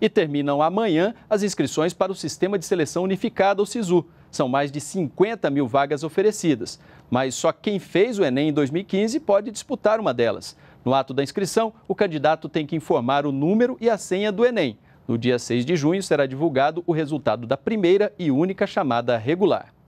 E terminam amanhã as inscrições para o Sistema de Seleção Unificada, o SISU. São mais de 50 mil vagas oferecidas, mas só quem fez o Enem em 2015 pode disputar uma delas. No ato da inscrição, o candidato tem que informar o número e a senha do Enem. No dia 6 de junho será divulgado o resultado da primeira e única chamada regular.